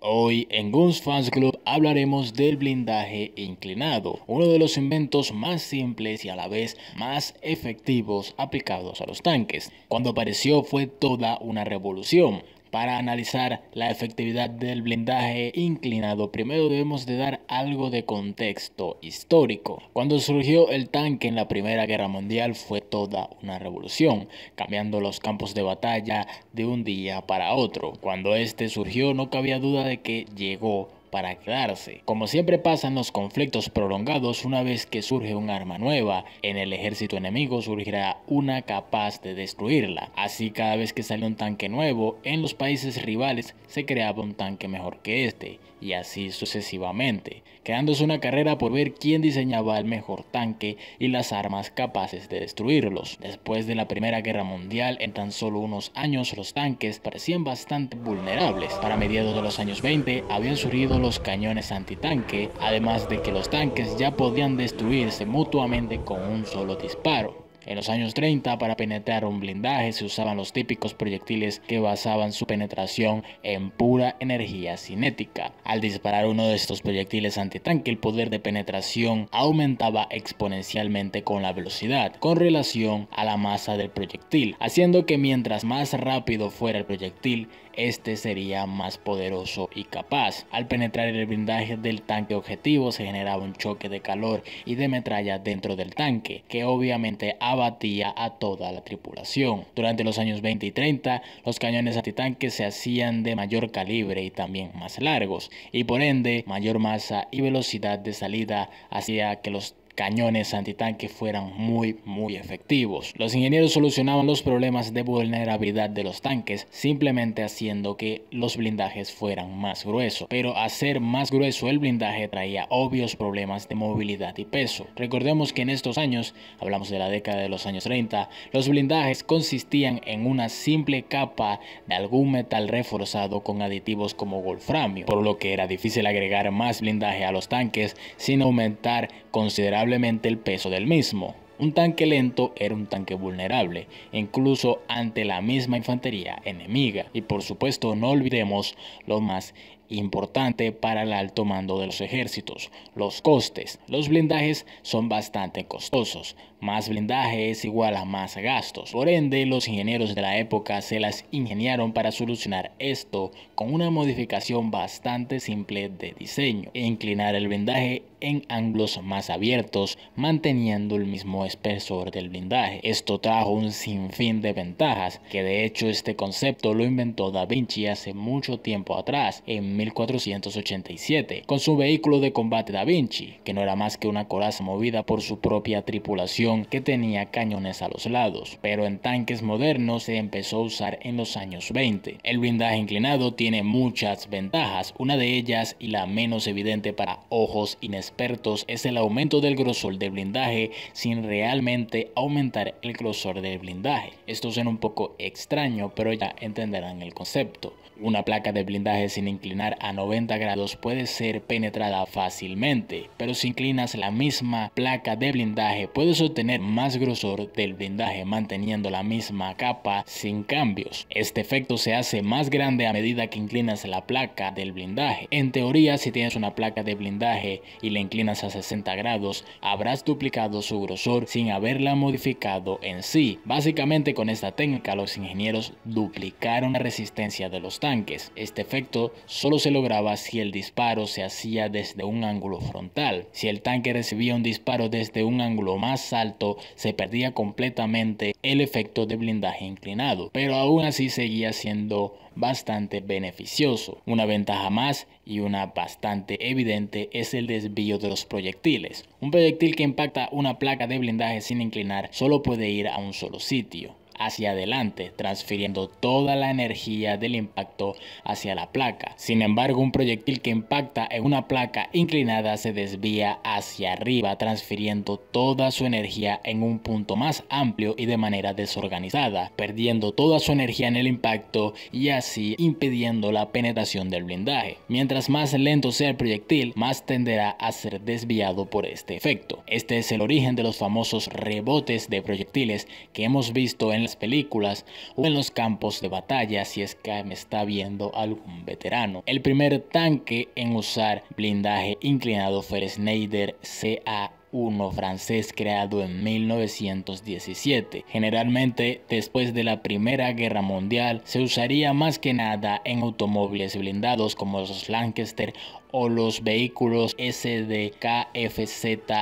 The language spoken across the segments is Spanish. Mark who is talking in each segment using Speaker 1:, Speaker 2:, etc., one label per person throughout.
Speaker 1: Hoy en Guns Fans Club hablaremos del blindaje inclinado, uno de los inventos más simples y a la vez más efectivos aplicados a los tanques. Cuando apareció fue toda una revolución, para analizar la efectividad del blindaje inclinado, primero debemos de dar algo de contexto histórico. Cuando surgió el tanque en la Primera Guerra Mundial fue toda una revolución, cambiando los campos de batalla de un día para otro. Cuando este surgió no cabía duda de que llegó para quedarse. Como siempre pasan los conflictos prolongados, una vez que surge un arma nueva, en el ejército enemigo surgirá una capaz de destruirla. Así cada vez que sale un tanque nuevo, en los países rivales se creaba un tanque mejor que este, y así sucesivamente, creándose una carrera por ver quién diseñaba el mejor tanque y las armas capaces de destruirlos. Después de la Primera Guerra Mundial, en tan solo unos años los tanques parecían bastante vulnerables. Para mediados de los años 20 habían surgido los cañones antitanque, además de que los tanques ya podían destruirse mutuamente con un solo disparo. En los años 30 para penetrar un blindaje se usaban los típicos proyectiles que basaban su penetración en pura energía cinética. Al disparar uno de estos proyectiles antitanque el poder de penetración aumentaba exponencialmente con la velocidad con relación a la masa del proyectil, haciendo que mientras más rápido fuera el proyectil, este sería más poderoso y capaz. Al penetrar el blindaje del tanque objetivo se generaba un choque de calor y de metralla dentro del tanque, que obviamente batía a toda la tripulación. Durante los años 20 y 30, los cañones antitanques se hacían de mayor calibre y también más largos, y por ende mayor masa y velocidad de salida hacía que los cañones antitanque fueran muy muy efectivos. Los ingenieros solucionaban los problemas de vulnerabilidad de los tanques simplemente haciendo que los blindajes fueran más gruesos, pero hacer más grueso el blindaje traía obvios problemas de movilidad y peso. Recordemos que en estos años, hablamos de la década de los años 30, los blindajes consistían en una simple capa de algún metal reforzado con aditivos como golframio, por lo que era difícil agregar más blindaje a los tanques sin aumentar considerablemente el peso del mismo. Un tanque lento era un tanque vulnerable, incluso ante la misma infantería enemiga. Y por supuesto no olvidemos lo más importante para el alto mando de los ejércitos. Los costes, los blindajes son bastante costosos. Más blindaje es igual a más gastos. Por ende, los ingenieros de la época se las ingeniaron para solucionar esto con una modificación bastante simple de diseño. Inclinar el blindaje en ángulos más abiertos, manteniendo el mismo espesor del blindaje. Esto trajo un sinfín de ventajas, que de hecho este concepto lo inventó Da Vinci hace mucho tiempo atrás, en 1487 con su vehículo de combate Da Vinci, que no era más que una coraza movida por su propia tripulación que tenía cañones a los lados, pero en tanques modernos se empezó a usar en los años 20. El blindaje inclinado tiene muchas ventajas, una de ellas y la menos evidente para ojos inexpertos es el aumento del grosor del blindaje sin realmente aumentar el grosor del blindaje. Esto suena un poco extraño, pero ya entenderán el concepto. Una placa de blindaje sin inclinar a 90 grados puede ser penetrada fácilmente, pero si inclinas la misma placa de blindaje puedes obtener más grosor del blindaje manteniendo la misma capa sin cambios. Este efecto se hace más grande a medida que inclinas la placa del blindaje. En teoría, si tienes una placa de blindaje y la inclinas a 60 grados, habrás duplicado su grosor sin haberla modificado en sí. Básicamente con esta técnica los ingenieros duplicaron la resistencia de los tanques. Este efecto solo se lograba si el disparo se hacía desde un ángulo frontal. Si el tanque recibía un disparo desde un ángulo más alto, se perdía completamente el efecto de blindaje inclinado, pero aún así seguía siendo bastante beneficioso. Una ventaja más y una bastante evidente es el desvío de los proyectiles. Un proyectil que impacta una placa de blindaje sin inclinar solo puede ir a un solo sitio hacia adelante, transfiriendo toda la energía del impacto hacia la placa. Sin embargo, un proyectil que impacta en una placa inclinada se desvía hacia arriba, transfiriendo toda su energía en un punto más amplio y de manera desorganizada, perdiendo toda su energía en el impacto y así impidiendo la penetración del blindaje. Mientras más lento sea el proyectil, más tenderá a ser desviado por este efecto. Este es el origen de los famosos rebotes de proyectiles que hemos visto en películas o en los campos de batalla si es que me está viendo algún veterano. El primer tanque en usar blindaje inclinado fue Snyder CA uno francés creado en 1917. Generalmente, después de la Primera Guerra Mundial, se usaría más que nada en automóviles blindados como los Lancaster o los vehículos SDKFZ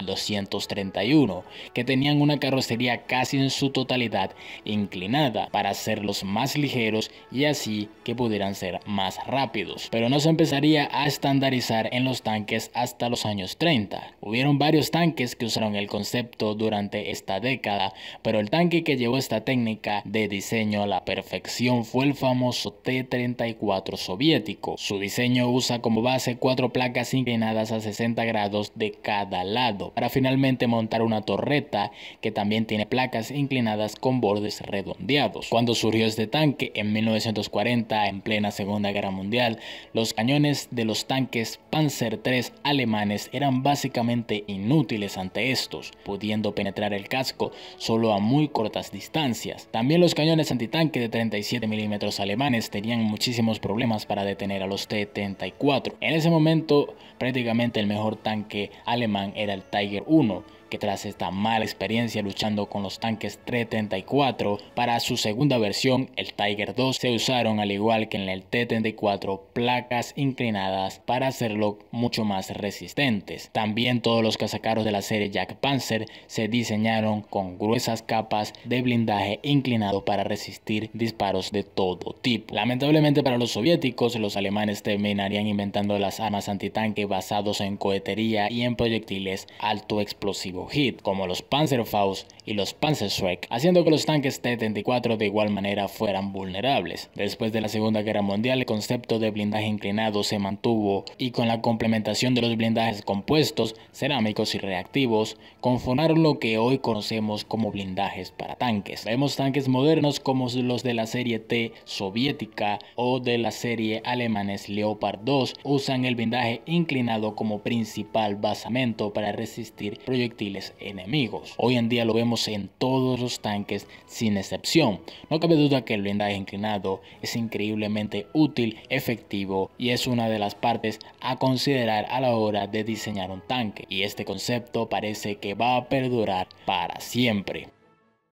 Speaker 1: 231, que tenían una carrocería casi en su totalidad inclinada para hacerlos más ligeros y así que pudieran ser más rápidos. Pero no se empezaría a estandarizar en los tanques hasta los años 30. Hubieron varios tanques que usaron el concepto durante esta década, pero el tanque que llevó esta técnica de diseño a la perfección fue el famoso T-34 soviético. Su diseño usa como base cuatro placas inclinadas a 60 grados de cada lado, para finalmente montar una torreta que también tiene placas inclinadas con bordes redondeados. Cuando surgió este tanque en 1940, en plena Segunda Guerra Mundial, los cañones de los tanques Panzer III alemanes eran básicamente inútiles ante estos, pudiendo penetrar el casco solo a muy cortas distancias. También los cañones antitanque de 37 milímetros alemanes tenían muchísimos problemas para detener a los T-34. En ese momento prácticamente el mejor tanque alemán era el Tiger 1 que tras esta mala experiencia luchando con los tanques T34 para su segunda versión, el Tiger II se usaron al igual que en el T-34 placas inclinadas para hacerlo mucho más resistentes. También todos los cazacarros de la serie Jack Panzer se diseñaron con gruesas capas de blindaje inclinado para resistir disparos de todo tipo. Lamentablemente para los soviéticos, los alemanes terminarían inventando las armas antitanque basados en cohetería y en proyectiles alto explosivos Hit, como los Panzerfaust y los Panzerschreck haciendo que los tanques T-34 de igual manera fueran vulnerables. Después de la Segunda Guerra Mundial, el concepto de blindaje inclinado se mantuvo y con la complementación de los blindajes compuestos, cerámicos y reactivos, conformaron lo que hoy conocemos como blindajes para tanques. Vemos tanques modernos como los de la serie T soviética o de la serie alemanes Leopard 2 usan el blindaje inclinado como principal basamento para resistir proyectiles enemigos. Hoy en día lo vemos en todos los tanques sin excepción. No cabe duda que el blindaje inclinado es increíblemente útil, efectivo y es una de las partes a considerar a la hora de diseñar un tanque. Y este concepto parece que va a perdurar para siempre.